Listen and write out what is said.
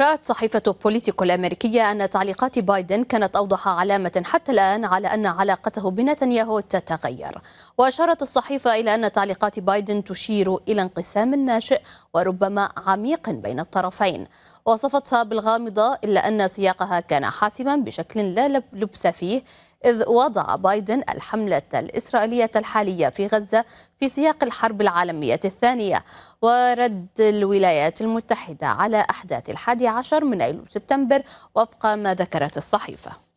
رأت صحيفة بوليتيكو الأمريكية أن تعليقات بايدن كانت أوضح علامة حتى الآن على أن علاقته بنتنياهو تتغير وأشارت الصحيفة إلى أن تعليقات بايدن تشير إلى انقسام ناشئ وربما عميق بين الطرفين وصفتها بالغامضة إلا أن سياقها كان حاسما بشكل لا لبس فيه إذ وضع بايدن الحملة الإسرائيلية الحالية في غزة في سياق الحرب العالمية الثانية ورد الولايات المتحدة على أحداث الحادي عشر من أيلول سبتمبر وفق ما ذكرت الصحيفة